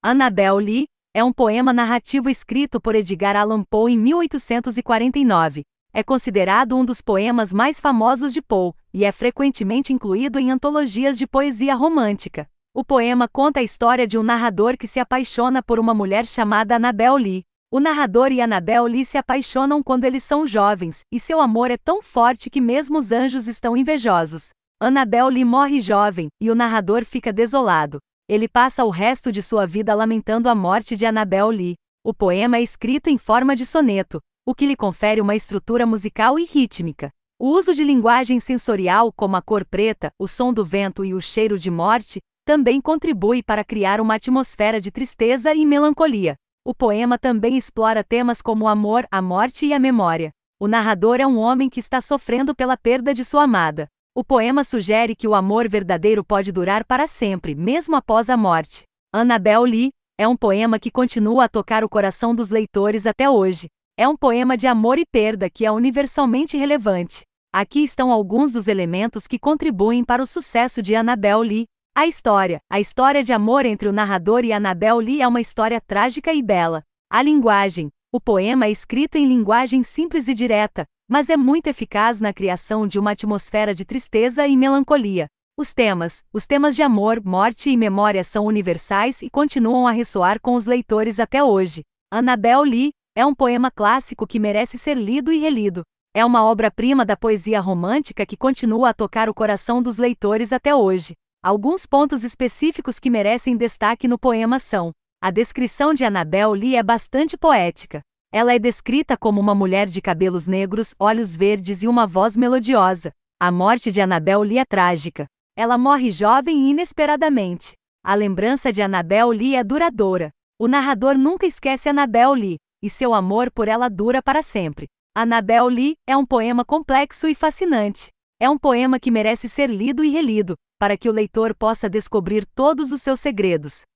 Annabel Lee é um poema narrativo escrito por Edgar Allan Poe em 1849. É considerado um dos poemas mais famosos de Poe e é frequentemente incluído em antologias de poesia romântica. O poema conta a história de um narrador que se apaixona por uma mulher chamada Annabel Lee. O narrador e Annabel Lee se apaixonam quando eles são jovens, e seu amor é tão forte que mesmo os anjos estão invejosos. Annabel Lee morre jovem, e o narrador fica desolado. Ele passa o resto de sua vida lamentando a morte de Annabel Lee. O poema é escrito em forma de soneto, o que lhe confere uma estrutura musical e rítmica. O uso de linguagem sensorial, como a cor preta, o som do vento e o cheiro de morte, também contribui para criar uma atmosfera de tristeza e melancolia. O poema também explora temas como o amor, a morte e a memória. O narrador é um homem que está sofrendo pela perda de sua amada. O poema sugere que o amor verdadeiro pode durar para sempre, mesmo após a morte. Annabel Lee é um poema que continua a tocar o coração dos leitores até hoje. É um poema de amor e perda que é universalmente relevante. Aqui estão alguns dos elementos que contribuem para o sucesso de Annabel Lee. A história. A história de amor entre o narrador e Annabel Lee é uma história trágica e bela. A linguagem. O poema é escrito em linguagem simples e direta, mas é muito eficaz na criação de uma atmosfera de tristeza e melancolia. Os temas, os temas de amor, morte e memória são universais e continuam a ressoar com os leitores até hoje. Annabel Lee é um poema clássico que merece ser lido e relido. É uma obra-prima da poesia romântica que continua a tocar o coração dos leitores até hoje. Alguns pontos específicos que merecem destaque no poema são: a descrição de Annabel Lee é bastante poética. Ela é descrita como uma mulher de cabelos negros, olhos verdes e uma voz melodiosa. A morte de Annabel Lee é trágica. Ela morre jovem e inesperadamente. A lembrança de Annabel Lee é duradoura. O narrador nunca esquece Annabel Lee, e seu amor por ela dura para sempre. Annabel Lee é um poema complexo e fascinante. É um poema que merece ser lido e relido, para que o leitor possa descobrir todos os seus segredos.